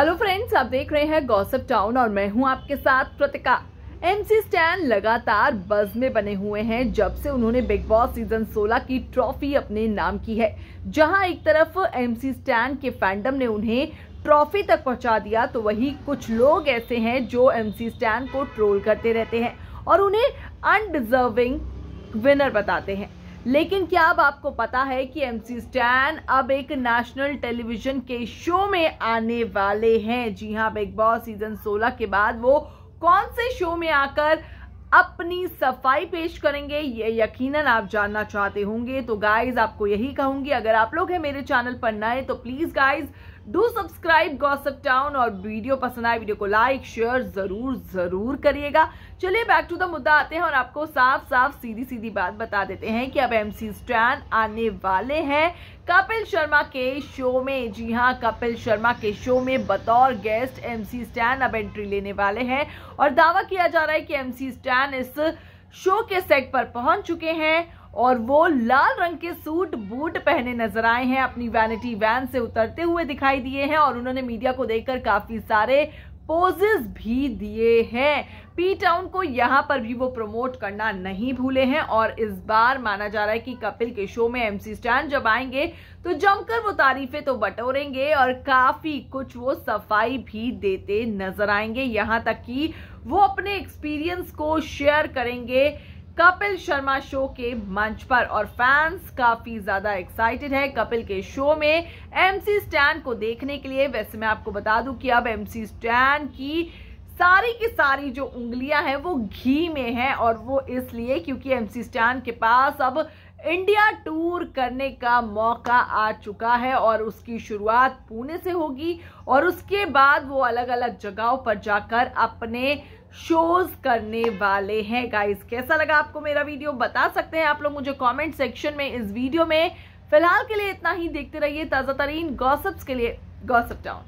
hello friends आप देख रहे हैं गौसब टाउन और मैं हूं आपके साथ कृतिका एमसी स्टैन लगातार बज में बने हुए हैं जब से उन्होंने बिग बॉस सीजन 16 की ट्रॉफी अपने नाम की है जहां एक तरफ एमसी स्टैन के फैंडम ने उन्हें ट्रॉफी तक पहुंचा दिया तो वहीं कुछ लोग ऐसे हैं जो एम स्टैन को ट्रोल करते रहते हैं और उन्हें अनडिजर्विंग विनर बताते हैं लेकिन क्या अब आपको पता है कि एम सी स्टैन अब एक नेशनल टेलीविजन के शो में आने वाले हैं जी हाँ बिग बॉस सीजन 16 के बाद वो कौन से शो में आकर अपनी सफाई पेश करेंगे ये यकीनन आप जानना चाहते होंगे तो गाइज आपको यही कहूंगी अगर आप लोग हैं मेरे चैनल पर नए तो please guys do subscribe Gossip Town और वीडियो पसंद आए वीडियो को लाइक शेयर जरूर जरूर करिएगा चलिए बैक टू द मुद्दा आते हैं और आपको साफ साफ सीधी सीधी बात बता देते हैं कि अब एमसी स्टैन आने वाले हैं कपिल शर्मा के शो में जी हाँ कपिल शर्मा के शो में बतौर गेस्ट एमसी स्टैन अब एंट्री लेने वाले हैं और दावा किया जा रहा है कि एमसी स्टैन इस शो के सेट पर पहुंच चुके हैं और वो लाल रंग के सूट बूट पहने नजर आए हैं अपनी वैनिटी वैन से उतरते हुए दिखाई दिए हैं और उन्होंने मीडिया को देखकर काफी सारे पोजेस भी दिए हैं पी टाउन को यहाँ पर भी वो प्रमोट करना नहीं भूले हैं और इस बार माना जा रहा है कि कपिल के शो में एमसी स्टैंड जब आएंगे तो जमकर वो तारीफें तो बटोरेंगे और काफी कुछ वो सफाई भी देते नजर आएंगे यहाँ तक कि वो अपने एक्सपीरियंस को शेयर करेंगे कपिल शर्मा शो के मंच पर और फैंस काफी ज्यादा एक्साइटेड है कपिल के शो में एमसी स्टैन को देखने के लिए वैसे मैं आपको बता दूं कि अब एमसी स्टैन की सारी की सारी जो उंगलियां हैं वो घी में हैं और वो इसलिए क्योंकि एमसी स्टैन के पास अब इंडिया टूर करने का मौका आ चुका है और उसकी शुरुआत पुणे से होगी और उसके बाद वो अलग अलग जगहों पर जाकर अपने शोज करने वाले हैं गाइस कैसा लगा आपको मेरा वीडियो बता सकते हैं आप लोग मुझे कमेंट सेक्शन में इस वीडियो में फिलहाल के लिए इतना ही देखते रहिए ताज़ा तरीन गॉसप्स के लिए गॉसप टाउन